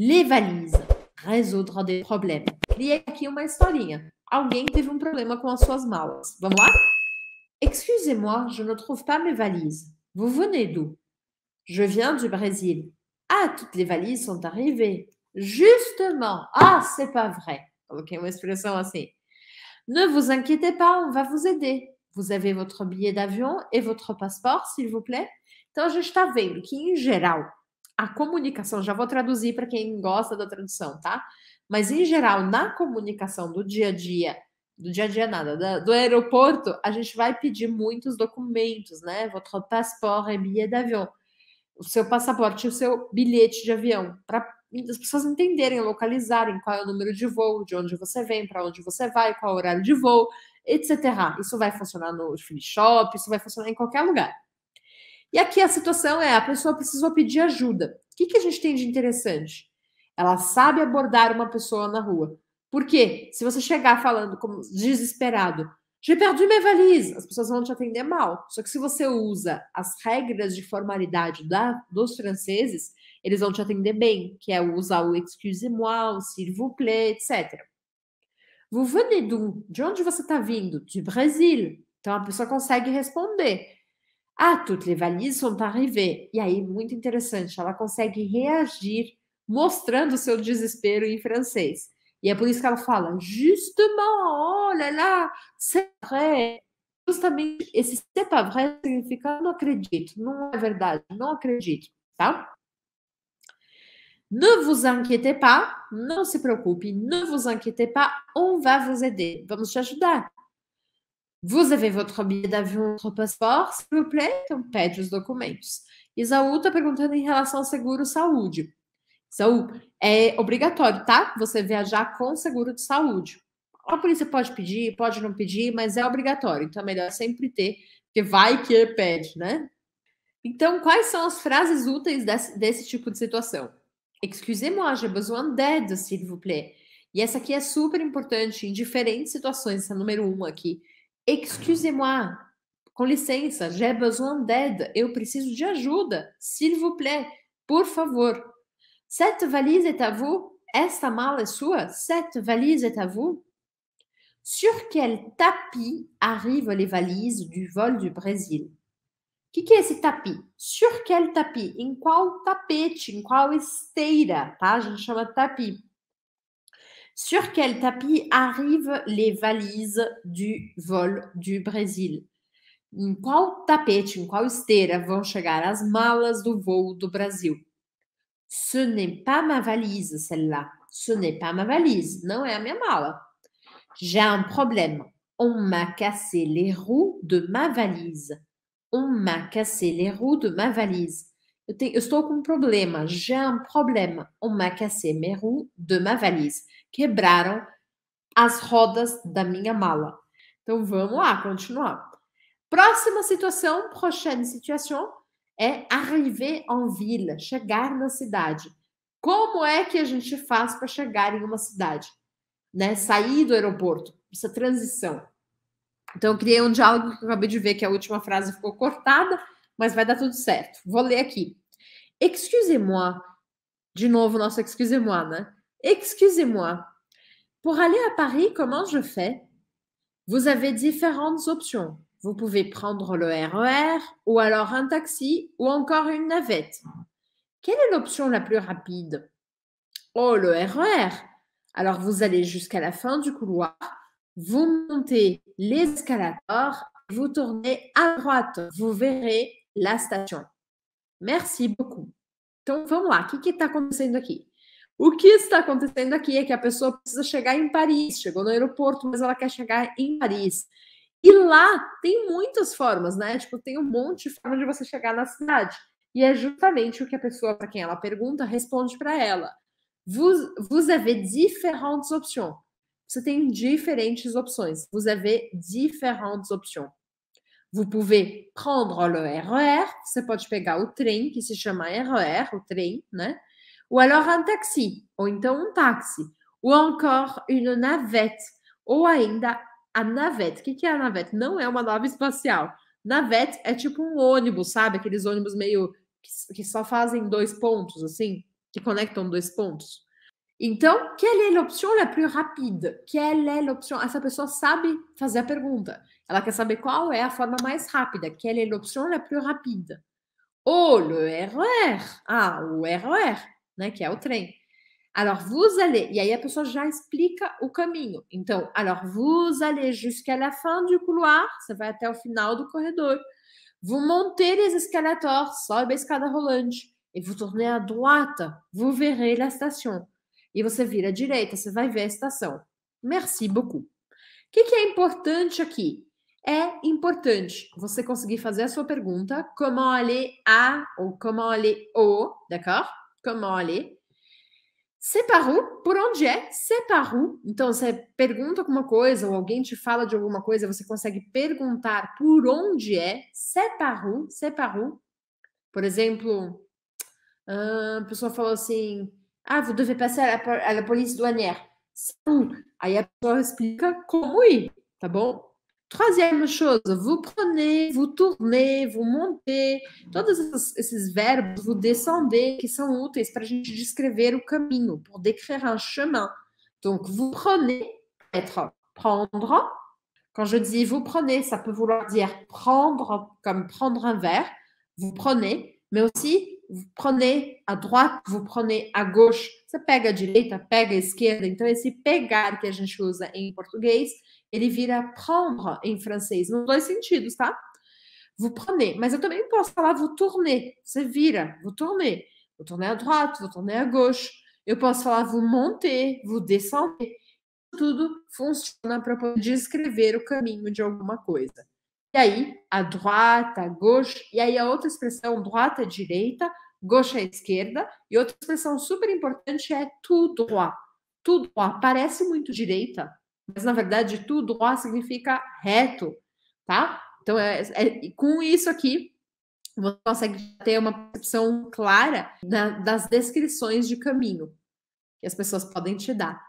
Les valises résoudre des problèmes aqui uma historinha. Alguém teve um problema com as suas malas. Vamos lá? Excusez-moi, je ne trouve pas mes valises. Vous venez d'où? Je viens du Brésil. Ah, toutes les valises sont arrivées. Justement. Ah, c'est pas vrai. Ok, uma expressão Ne vous inquiétez pas, on va vous aider. Vous avez votre billet d'avion et votre passeport, s'il vous plaît? Então, je suis está vendo que, em a comunicação, já vou traduzir para quem gosta da tradução, tá? Mas em geral, na comunicação do dia a dia, do dia a dia nada, da, do aeroporto, a gente vai pedir muitos documentos, né? Votre passeport et billet d'avion. O seu passaporte e o seu bilhete de avião, para as pessoas entenderem, localizarem qual é o número de voo, de onde você vem, para onde você vai, qual é o horário de voo, etc. Isso vai funcionar no free shop, isso vai funcionar em qualquer lugar. E aqui a situação é: a pessoa precisou pedir ajuda. O que, que a gente tem de interessante? Ela sabe abordar uma pessoa na rua. Porque se você chegar falando como desesperado, j'ai perdu mes valises, as pessoas vão te atender mal. Só que se você usa as regras de formalidade da, dos franceses, eles vão te atender bem, que é usar o excusez-moi, o s'il vous plaît, etc. Vous venez d'où? De onde você está vindo? De Brasil. Então a pessoa consegue responder. Ah, toutes les valises sont arrivées. E aí, muito interessante, ela consegue reagir mostrando seu desespero em francês. E é por isso que ela fala, justement, olha lá, c'est vrai. Justamente esse c'est pas vrai significa não acredito, não é verdade, não acredito, tá? Ne vous inquiétez pas, não se preocupe, ne vous inquiétez pas, on va vous aider, vamos te ajudar. Vous avez votre billet d'avion, votre passeport, s'il vous plaît? Então, pede os documentos. Isaú está perguntando em relação ao seguro saúde. Isaú, é obrigatório, tá? Você viajar com seguro de saúde. A polícia pode pedir, pode não pedir, mas é obrigatório. Então, é melhor sempre ter, porque vai que pede, né? Então, quais são as frases úteis desse, desse tipo de situação? Excusez-moi, j'ai besoin d'aide, s'il vous plaît. E essa aqui é super importante em diferentes situações, essa número um aqui Excusez-moi, com licença, j'ai besoin d'aide, eu preciso de ajuda, s'il vous plaît, por favor. Cette valise est à vous, esta mala est sua, cette valise est à vous. Sur quel tapis arrivent les valises du vol du Brésil? O que, que, é esse Sur quel tapis? Em qual tapete? Em qual esteira? Tá? A gente chama tapis. Sur quel tapis arrivent les valises du vol du Brésil? Em qual tapete, em qual esteira vão chegar as malas do voo do Brasil? Ce n'est pas ma valise, celle-là. Ce n'est pas ma valise. Non, é a minha mala. J'ai un problème. On m'a cassé les roues de ma valise. On m'a cassé les roues de ma valise. Eu, suis avec un com um J'ai un problème. On m'a cassé mes roues de ma valise. quebraram as rodas da minha mala. Então vamos lá, continuar. Próxima situação, prochaine situation, é arriver en ville, chegar na cidade. Como é que a gente faz para chegar em uma cidade? Né? Sair do aeroporto, essa transição. Então, eu criei um diálogo que eu acabei de ver que a última frase ficou cortada, mas vai dar tudo certo. Vou ler aqui. Excusez-moi. De novo, nosso excusez-moi, né? Excusez-moi, pour aller à Paris, comment je fais Vous avez différentes options. Vous pouvez prendre le RER e ou alors un taxi ou encore une navette. Quelle est l'option la plus rapide Oh, le RER e Alors vous allez jusqu'à la fin du couloir, vous montez l'escalator, vous tournez à droite, vous verrez la station. Merci beaucoup. Então moi, qui o que está acontecendo aqui? O que está acontecendo aqui é que a pessoa precisa chegar em Paris, chegou no aeroporto, mas ela quer chegar em Paris. E lá tem muitas formas, né? Tipo, tem um monte de forma de você chegar na cidade. E é justamente o que a pessoa para quem ela pergunta responde para ela. Vous, vous avez é différentes options. Você tem diferentes opções. Vous avez é différentes options. Vous pouvez prendre le RER, você pode pegar o trem, que se chama RER, o trem, né? ou alors un taxi, ou então um táxi, ou encore une navette, ou ainda a navette. O que, que é a navette? Não é uma nave espacial. Navette é tipo um ônibus, sabe? Aqueles ônibus meio que, que só fazem dois pontos, assim, que conectam dois pontos. Então, qual é a opção la plus rapide? Qual é a opção? Essa pessoa sabe fazer a pergunta. Ela quer saber qual é a forma mais rápida. Qual é a opção la plus rapide? Ou oh, le RER. Ah, o RER né? Que é o trem. Alors, vous allez. E aí a pessoa já explica o caminho. Então, alors, vous allez jusqu'à la fin du couloir. Você vai até o final do corredor. Vous montez les escalators. Sobe a escada rolante. E vous tournez à droite. Vous verrez la station. E você vira à direita. Você vai ver a estação. Merci beaucoup. O que, que é importante aqui? É importante você conseguir fazer a sua pergunta, comment aller à ou comment aller au, d'accord? como aller. C'est par où? Por onde é? C'est par où? Então, você pergunta alguma coisa ou alguém te fala de alguma coisa, você consegue perguntar por onde é? C'est par où? C'est par où? Por exemplo, ah, a pessoa falou assim: Ah, vous devez é passer à la, à é la police Aí a pessoa explica como ir, tá bom? Troisième chose, vous prenez, vous tournez, vous montez, Tous ces verbes, « vous descendez, qui sont utiles pour a gente pour décrire un chemin. Donc, vous prenez, être prendre. Quand je dis vous prenez, ça peut vouloir dire prendre, comme prendre un verre. Vous prenez, mais aussi vous prenez à droite, vous prenez à gauche. Ça pega à direita, pega à esquerda. Donc, esse pegar que a gente usa em ele vira prendre em francês, nos dois sentidos, tá? Vous prenez. Mas eu também posso falar vous tournez. Você vira, vous tournez. Vous tournez à droite, vous tournez à gauche. Eu posso falar vous montez, vous descendez. Tudo funciona para poder descrever o caminho de alguma coisa. E aí, a droite, a gauche, e aí a outra expressão, droite, direita, gauche à esquerda, e outra expressão super importante é tout droit. Tout droit parece muito direita, mas na verdade tudo ó significa reto, tá? Então, é, é, com isso aqui, você consegue ter uma percepção clara da, das descrições de caminho que as pessoas podem te dar.